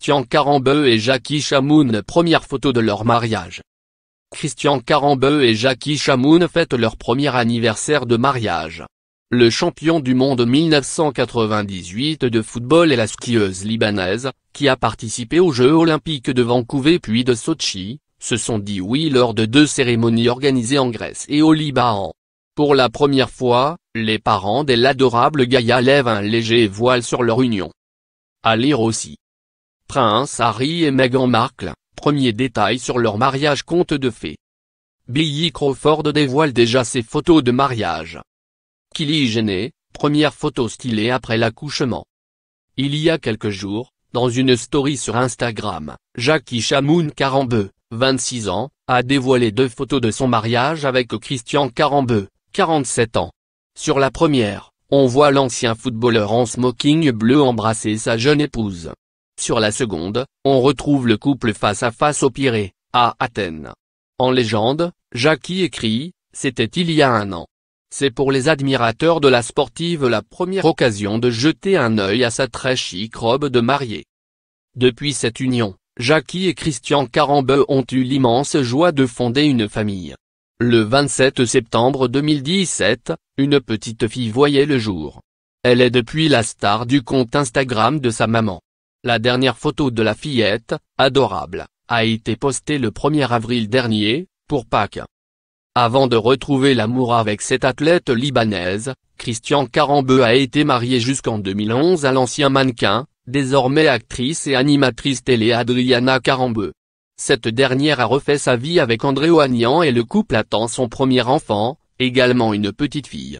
Christian Carambeu et Jackie Chamoun Première photo de leur mariage. Christian Carambeu et Jackie Chamoun fêtent leur premier anniversaire de mariage. Le champion du monde 1998 de football et la skieuse libanaise, qui a participé aux Jeux olympiques de Vancouver puis de Sochi, se sont dit oui lors de deux cérémonies organisées en Grèce et au Liban. Pour la première fois, les parents de l'adorable Gaïa lèvent un léger voile sur leur union. À lire aussi. Prince Harry et Meghan Markle, premier détail sur leur mariage conte de fées. Billy Crawford dévoile déjà ses photos de mariage. Kylie Jenner, première photo stylée après l'accouchement. Il y a quelques jours, dans une story sur Instagram, Jackie Chamoun Carambeu, 26 ans, a dévoilé deux photos de son mariage avec Christian Carambeu, 47 ans. Sur la première, on voit l'ancien footballeur en smoking bleu embrasser sa jeune épouse. Sur la seconde, on retrouve le couple face à face au Pirée, à Athènes. En légende, Jackie écrit, c'était il y a un an. C'est pour les admirateurs de la sportive la première occasion de jeter un œil à sa très chic robe de mariée. Depuis cette union, Jackie et Christian Carambeux ont eu l'immense joie de fonder une famille. Le 27 septembre 2017, une petite fille voyait le jour. Elle est depuis la star du compte Instagram de sa maman. La dernière photo de la fillette, adorable, a été postée le 1er avril dernier, pour Pâques. Avant de retrouver l'amour avec cette athlète libanaise, Christian Carambeu a été marié jusqu'en 2011 à l'ancien mannequin, désormais actrice et animatrice télé Adriana Carambeu. Cette dernière a refait sa vie avec André Oignan et le couple attend son premier enfant, également une petite fille.